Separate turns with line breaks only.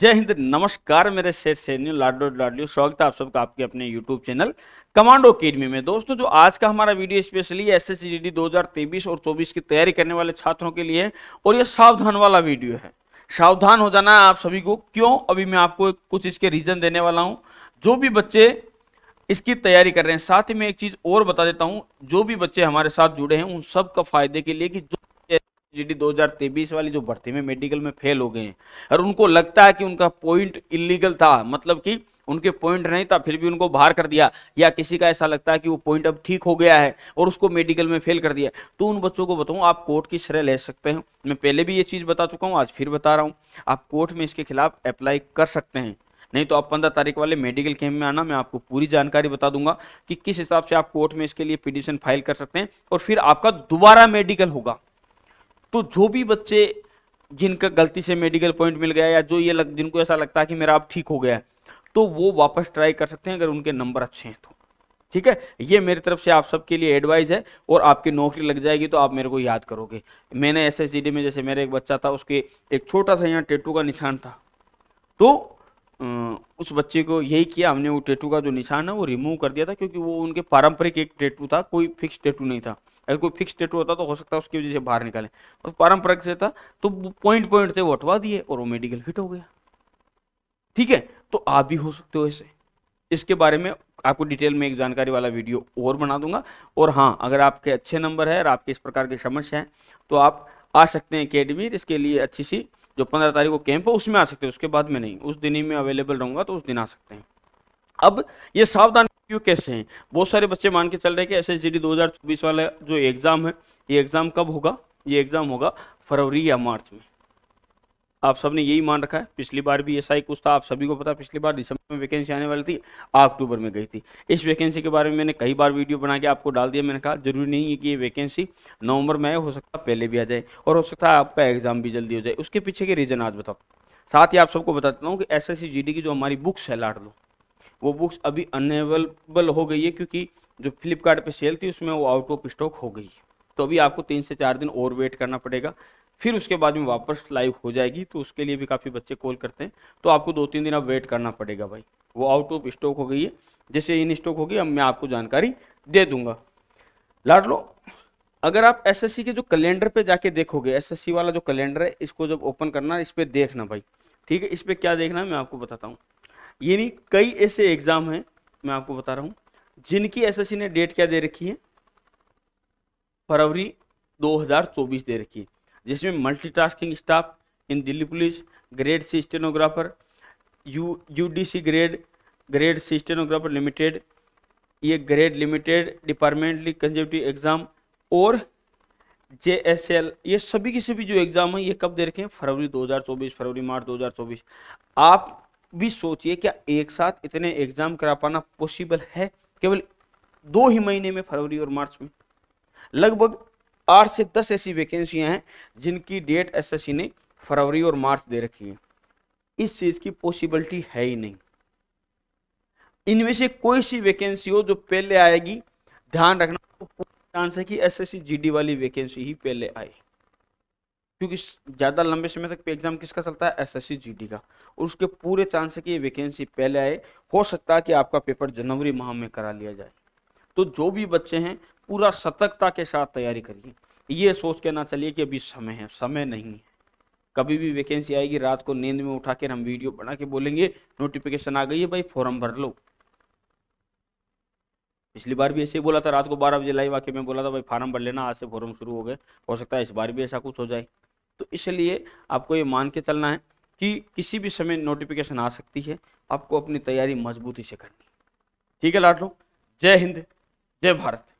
जय हिंद नमस्कार मेरे शेर सैन्य लाडो लाडलियो स्वागत है आप सबका आपके अपने यूट्यूब चैनल कमांडो अकेडमी में दोस्तों जो आज का हमारा वीडियो स्पेशली एस एस और चौबीस की तैयारी करने वाले छात्रों के लिए और ये सावधान वाला वीडियो है सावधान हो जाना है आप सभी को क्यों अभी मैं आपको कुछ इसके रीजन देने वाला हूँ जो भी बच्चे इसकी तैयारी कर रहे हैं साथ ही में एक चीज और बता देता हूँ जो भी बच्चे हमारे साथ जुड़े हैं उन सबका फायदे के लिए कि जो जीडी 2023 वाली जो भर्ती में मेडिकल में फेल हो गए हैं और उनको लगता है कि उनका पॉइंट इलीगल था मतलब कि उनके पॉइंट नहीं था फिर भी उनको बाहर कर दिया या किसी का ऐसा लगता है कि वो पॉइंट अब ठीक हो गया है और उसको मेडिकल में फेल कर दिया तो उन बच्चों को बताऊं आप कोर्ट की शरह ले सकते हैं मैं पहले भी ये चीज़ बता चुका हूँ आज फिर बता रहा हूँ आप कोर्ट में इसके खिलाफ अप्लाई कर सकते हैं नहीं तो आप पंद्रह तारीख वाले मेडिकल कैंप में आना मैं आपको पूरी जानकारी बता दूंगा कि किस हिसाब से आप कोर्ट में इसके लिए पिटिशन फाइल कर सकते हैं और फिर आपका दोबारा मेडिकल होगा तो जो भी बच्चे जिनका गलती से मेडिकल पॉइंट मिल गया या जो ये लग जिनको ऐसा लगता है कि मेरा अब ठीक हो गया है तो वो वापस ट्राई कर सकते हैं अगर उनके नंबर अच्छे हैं तो ठीक है ये मेरी तरफ से आप सबके लिए एडवाइस है और आपकी नौकरी लग जाएगी तो आप मेरे को याद करोगे मैंने एस एस में जैसे मेरा एक बच्चा था उसके एक छोटा सा यहाँ टेटू का निशान था तो उस बच्चे को यही किया हमने वो टेटू का जो निशान है वो रिमूव कर दिया था क्योंकि वो उनके पारंपरिक एक टेटू था कोई फिक्स टेटू नहीं था अगर कोई फिक्स टेटू होता तो हो सकता है उसकी वजह से बाहर निकालें और पारंपरिक से था तो पॉइंट पॉइंट से वो हटवा दिए और वो मेडिकल फिट हो गया ठीक है तो आप भी हो सकते हो ऐसे इसके बारे में आपको डिटेल में एक जानकारी वाला वीडियो और बना दूंगा और हाँ अगर आपके अच्छे नंबर है और आपके इस प्रकार की समस्या है तो आप आ सकते हैं अकेडमी इसके लिए अच्छी सी जो पंद्रह तारीख को कैंप है उसमें आ सकते हैं उसके बाद में नहीं उस दिन ही में अवेलेबल रहूंगा तो उस दिन आ सकते हैं अब ये सावधान क्यों कैसे हैं बहुत सारे बच्चे मान के चल रहे हैं कि एस एस चौबीस वाला जो एग्ज़ाम है ये एग्ज़ाम कब होगा ये एग्ज़ाम होगा फरवरी या मार्च में आप सब ने यही मान रखा है पिछली बार भी ऐसा ही कुछ था आप सभी को पता पिछली बार दिसंबर में वैकेंसी आने वाली थी अक्टूबर में गई थी इस वैकेंसी के बारे में मैंने कई बार वीडियो बना के आपको डाल दिया मैंने कहा जरूरी नहीं है कि ये वैकेंसी नवंबर में हो सकता है पहले भी आ जाए और हो सकता है आपका एग्जाम भी जल्दी हो जाए उसके पीछे के रीज़न आज बताओ साथ ही आप सबको बताता हूँ कि एस एस की जो हमारी बुक्स है लाड लो वो बुक्स अभी अनएवेलेबल हो गई है क्योंकि जो फ्लिपकार्ट सेल थी उसमें वो आउट ऑफ स्टॉक हो गई तो अभी आपको तीन से चार दिन और वेट करना पड़ेगा फिर उसके बाद में वापस लाइव हो जाएगी तो उसके लिए भी काफ़ी बच्चे कॉल करते हैं तो आपको दो तीन दिन अब वेट करना पड़ेगा भाई वो आउट ऑफ स्टॉक हो गई है जैसे इन स्टॉक होगी अब मैं आपको जानकारी दे दूंगा लाट लो अगर आप एसएससी के जो कैलेंडर पे जाके देखोगे एसएससी वाला जो कैलेंडर है इसको जब ओपन करना इस पर देखना भाई ठीक है इस पर क्या देखना है मैं आपको बताता हूँ यानी कई ऐसे एग्ज़ाम हैं मैं आपको बता रहा हूँ जिनकी एसएससी ने डेट क्या दे रखी है फरवरी 2024 दे रखी है जिसमें multitasking staff in Delhi police grade C stenographer U UDC grade grade C stenographer limited ये grade limited departmentally conservative exam और जे एस एल ये सभी किसी सभी जो एग्ज़ाम है ये कब दे रखे हैं फरवरी 2024 फरवरी मार्च 2024 आप भी सोचिए क्या एक साथ इतने एग्जाम करा पाना पॉसिबल है केवल दो ही महीने में फरवरी और मार्च में लगभग आठ से दस ऐसी वैकेंसियां हैं जिनकी डेट एसएससी ने फरवरी और मार्च दे रखी है इस चीज की पॉसिबिलिटी है ही नहीं इनमें से कोई सी वैकेंसी हो जो पहले आएगी ध्यान रखना चांस तो है कि एसएससी जीडी वाली वैकेंसी ही पहले आए क्योंकि ज़्यादा लंबे समय तक एग्जाम किसका चलता है एस एस का और उसके पूरे चांस है कि ये वैकेंसी पहले आए हो सकता है कि आपका पेपर जनवरी माह में करा लिया जाए तो जो भी बच्चे हैं पूरा सतर्कता के साथ तैयारी करिए ये सोच के ना चलिए कि अभी समय है समय नहीं है कभी भी वैकेंसी आएगी रात को नींद में उठा हम वीडियो बना के बोलेंगे नोटिफिकेशन आ गई है भाई फॉर्म भर लो पिछली बार भी ऐसे ही बोला था रात को बारह बजे लाइव आके मैं बोला था भाई फार्म भर लेना आज से फॉर्म शुरू हो गए हो सकता है इस बार भी ऐसा कुछ हो जाए तो इसलिए आपको ये मान के चलना है कि किसी भी समय नोटिफिकेशन आ सकती है आपको अपनी तैयारी मजबूती से करनी ठीक है लाडलो जय हिंद जय भारत